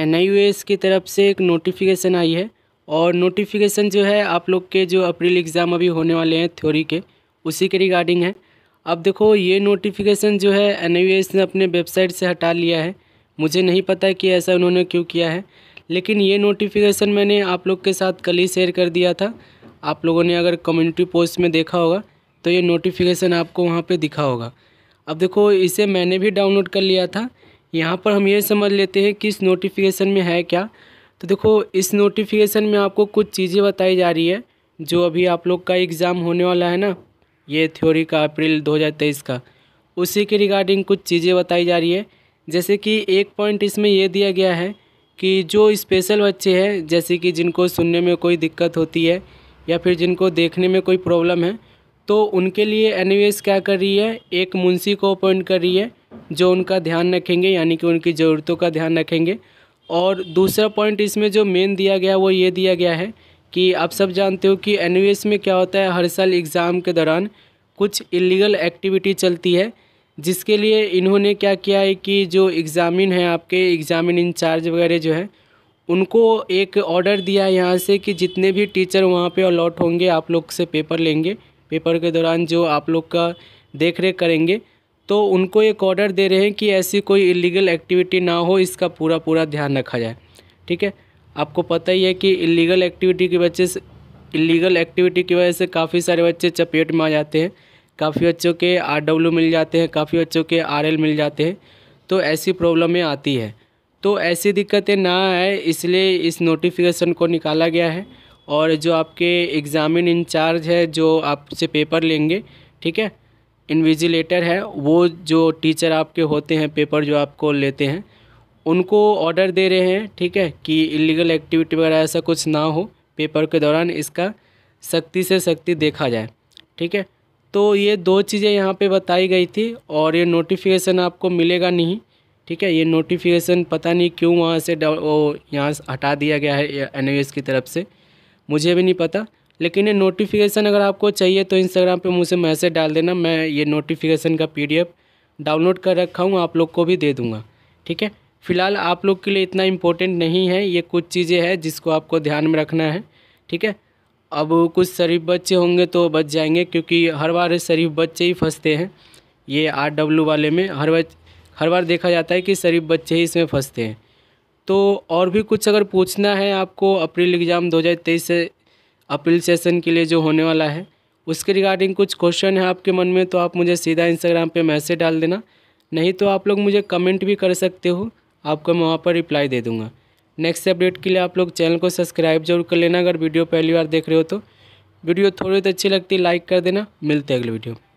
N की तरफ से एक नोटिफिकेशन आई है और नोटिफिकेशन जो है आप लोग के जो अप्रैल एग्ज़ाम अभी होने वाले हैं थ्योरी के उसी के रिगार्डिंग है अब देखो ये नोटिफिकेशन जो है एन ने अपने वेबसाइट से हटा लिया है मुझे नहीं पता कि ऐसा उन्होंने क्यों किया है लेकिन ये नोटिफिकेशन मैंने आप लोग के साथ कल ही शेयर कर दिया था आप लोगों ने अगर कम्युनिटी पोस्ट में देखा होगा तो ये नोटिफिकेशन आपको वहाँ पे दिखा होगा अब देखो इसे मैंने भी डाउनलोड कर लिया था यहाँ पर हम ये समझ लेते हैं कि इस नोटिफिकेशन में है क्या तो देखो इस नोटिफिकेशन में आपको कुछ चीज़ें बताई जा रही है जो अभी आप लोग का एग्ज़ाम होने वाला है ना ये थ्योरी का अप्रैल 2023 का उसी के रिगार्डिंग कुछ चीज़ें बताई जा रही है जैसे कि एक पॉइंट इसमें यह दिया गया है कि जो स्पेशल बच्चे हैं जैसे कि जिनको सुनने में कोई दिक्कत होती है या फिर जिनको देखने में कोई प्रॉब्लम है तो उनके लिए एन क्या कर रही है एक मुंशी को अपॉइंट कर रही है जो उनका ध्यान रखेंगे यानी कि उनकी ज़रूरतों का ध्यान रखेंगे और दूसरा पॉइंट इसमें जो मेन दिया गया वो ये दिया गया है कि आप सब जानते हो कि एन में क्या होता है हर साल एग्ज़ाम के दौरान कुछ इलीगल एक्टिविटी चलती है जिसके लिए इन्होंने क्या किया है कि जो एग्ज़ामिन हैं आपके एग्ज़ामिन इंचार्ज वगैरह जो है उनको एक ऑर्डर दिया है यहाँ से कि जितने भी टीचर वहाँ पे अलॉट होंगे आप लोग से पेपर लेंगे पेपर के दौरान जो आप लोग का देख रेख करेंगे तो उनको एक ऑर्डर दे रहे हैं कि ऐसी कोई इलीगल एक्टिविटी ना हो इसका पूरा पूरा ध्यान रखा जाए ठीक है आपको पता ही है कि इलीगल एक्टिविटी की वजह से इलीगल एक्टिविटी की वजह से काफ़ी सारे बच्चे चपेट में आ जाते हैं काफ़ी बच्चों के आर डब्ल्यू मिल जाते हैं काफ़ी बच्चों के आर एल मिल जाते हैं तो ऐसी प्रॉब्लमें आती है तो ऐसी दिक्कतें ना आए इसलिए इस नोटिफिकेशन को निकाला गया है और जो आपके एग्ज़ामिन इंचार्ज है जो आपसे पेपर लेंगे ठीक है इन्विजिलेटर है वो जो टीचर आपके होते हैं पेपर जो आपको लेते हैं उनको ऑर्डर दे रहे हैं ठीक है कि इलीगल एक्टिविटी वगैरह ऐसा कुछ ना हो पेपर के दौरान इसका सख्ती से सख्ती देखा जाए ठीक है तो ये दो चीज़ें यहाँ पे बताई गई थी और ये नोटिफिकेशन आपको मिलेगा नहीं ठीक है ये नोटिफिकेशन पता नहीं क्यों वहाँ से वो यहाँ हटा दिया गया है एन की तरफ से मुझे भी नहीं पता लेकिन ये नोटिफिकेशन अगर आपको चाहिए तो इंस्टाग्राम पे मुझे मैसेज डाल देना मैं ये नोटिफिकेशन का पीडीएफ डाउनलोड कर रखा हूँ आप लोग को भी दे दूँगा ठीक है फ़िलहाल आप लोग के लिए इतना इम्पोर्टेंट नहीं है ये कुछ चीज़ें हैं जिसको आपको ध्यान में रखना है ठीक है अब कुछ शरीफ बच्चे होंगे तो बच जाएंगे क्योंकि हर बार शरीफ बच्चे ही फंसते हैं ये आर डब्ल्यू वाले में हर बार हर बार देखा जाता है कि शरीफ बच्चे ही इसमें फंसते हैं तो और भी कुछ अगर पूछना है आपको अप्रैल एग्ज़ाम 2023 से अप्रैल सेशन के लिए जो होने वाला है उसके रिगार्डिंग कुछ क्वेश्चन है आपके मन में तो आप मुझे सीधा इंस्टाग्राम पे मैसेज डाल देना नहीं तो आप लोग मुझे कमेंट भी कर सकते हो आपको मैं वहाँ पर रिप्लाई दे दूँगा नेक्स्ट अपडेट के लिए आप लोग चैनल को सब्सक्राइब जरूर कर लेना अगर वीडियो पहली बार देख रहे हो तो वीडियो थोड़ी तो अच्छी लगती लाइक कर देना मिलते हैं अगले वीडियो